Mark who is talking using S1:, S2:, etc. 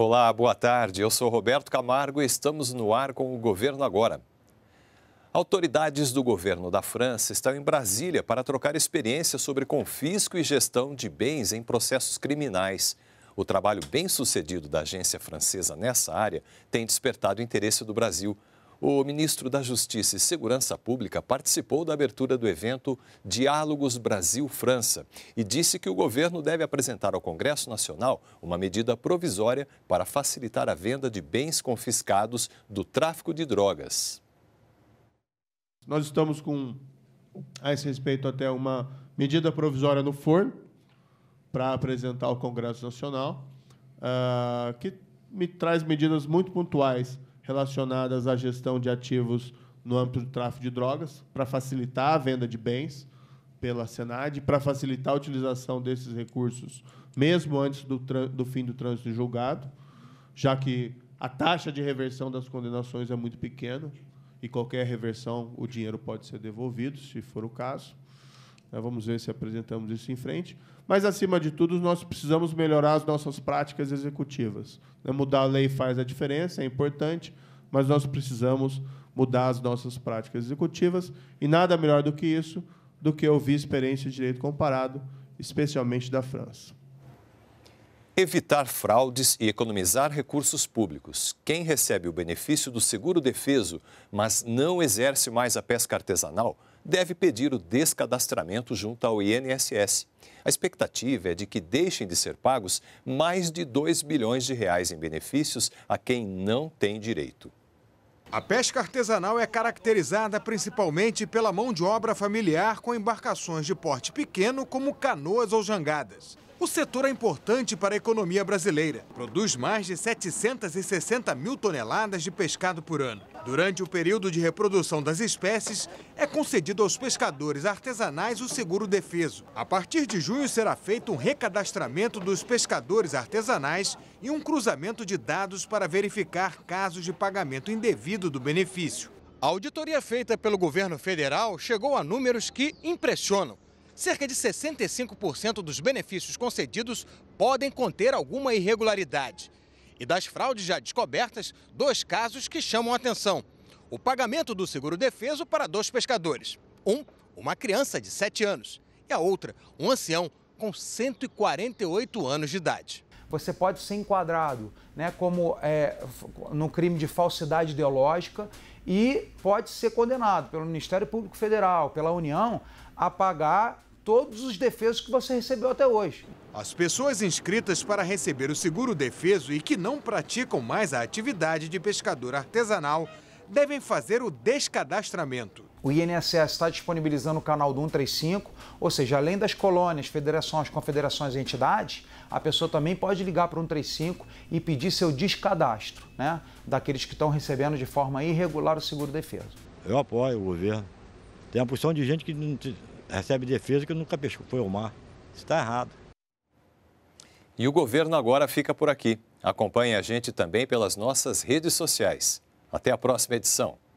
S1: Olá, boa tarde. Eu sou Roberto Camargo e estamos no ar com o Governo Agora. Autoridades do governo da França estão em Brasília para trocar experiências sobre confisco e gestão de bens em processos criminais. O trabalho bem sucedido da agência francesa nessa área tem despertado o interesse do Brasil. O ministro da Justiça e Segurança Pública participou da abertura do evento Diálogos Brasil-França e disse que o governo deve apresentar ao Congresso Nacional uma medida provisória para facilitar a venda de bens confiscados do tráfico de drogas.
S2: Nós estamos com, a esse respeito, até uma medida provisória no forno para apresentar ao Congresso Nacional, ah, que me traz medidas muito pontuais relacionadas à gestão de ativos no âmbito do tráfico de drogas, para facilitar a venda de bens pela Senad, para facilitar a utilização desses recursos, mesmo antes do, do fim do trânsito julgado, já que a taxa de reversão das condenações é muito pequena e qualquer reversão o dinheiro pode ser devolvido, se for o caso. Né, vamos ver se apresentamos isso em frente. Mas, acima de tudo, nós precisamos melhorar as nossas práticas executivas. Né, mudar a lei faz a diferença, é importante, mas nós precisamos mudar as nossas práticas executivas e nada melhor do que isso, do que ouvir experiência de direito comparado, especialmente da França.
S1: Evitar fraudes e economizar recursos públicos. Quem recebe o benefício do seguro defeso, mas não exerce mais a pesca artesanal, deve pedir o descadastramento junto ao INSS. A expectativa é de que deixem de ser pagos mais de 2 bilhões de reais em benefícios a quem não tem direito.
S3: A pesca artesanal é caracterizada principalmente pela mão de obra familiar com embarcações de porte pequeno, como canoas ou jangadas. O setor é importante para a economia brasileira. Produz mais de 760 mil toneladas de pescado por ano. Durante o período de reprodução das espécies, é concedido aos pescadores artesanais o seguro defeso. A partir de junho será feito um recadastramento dos pescadores artesanais e um cruzamento de dados para verificar casos de pagamento indevido do benefício. A auditoria feita pelo governo federal chegou a números que impressionam cerca de 65% dos benefícios concedidos podem conter alguma irregularidade. E das fraudes já descobertas, dois casos que chamam atenção: o pagamento do seguro-defeso para dois pescadores. Um, uma criança
S4: de 7 anos, e a outra, um ancião com 148 anos de idade você pode ser enquadrado né, como é, no crime de falsidade ideológica e pode ser condenado pelo Ministério Público Federal, pela União, a pagar todos os defesos que você recebeu até hoje. As pessoas inscritas
S3: para receber o seguro defeso e que não praticam mais a atividade de pescador artesanal
S4: devem fazer o descadastramento. O INSS está disponibilizando o canal do 135, ou seja, além das colônias, federações, confederações e entidades, a pessoa também pode ligar para o 135 e pedir seu descadastro, né? Daqueles que estão recebendo de forma irregular o seguro defeso.
S1: Eu apoio o governo. Tem uma porção de gente que recebe defesa que nunca pescou, foi o mar. Isso está errado. E o governo agora fica por aqui. Acompanhe a gente também pelas nossas redes sociais. Até a próxima edição.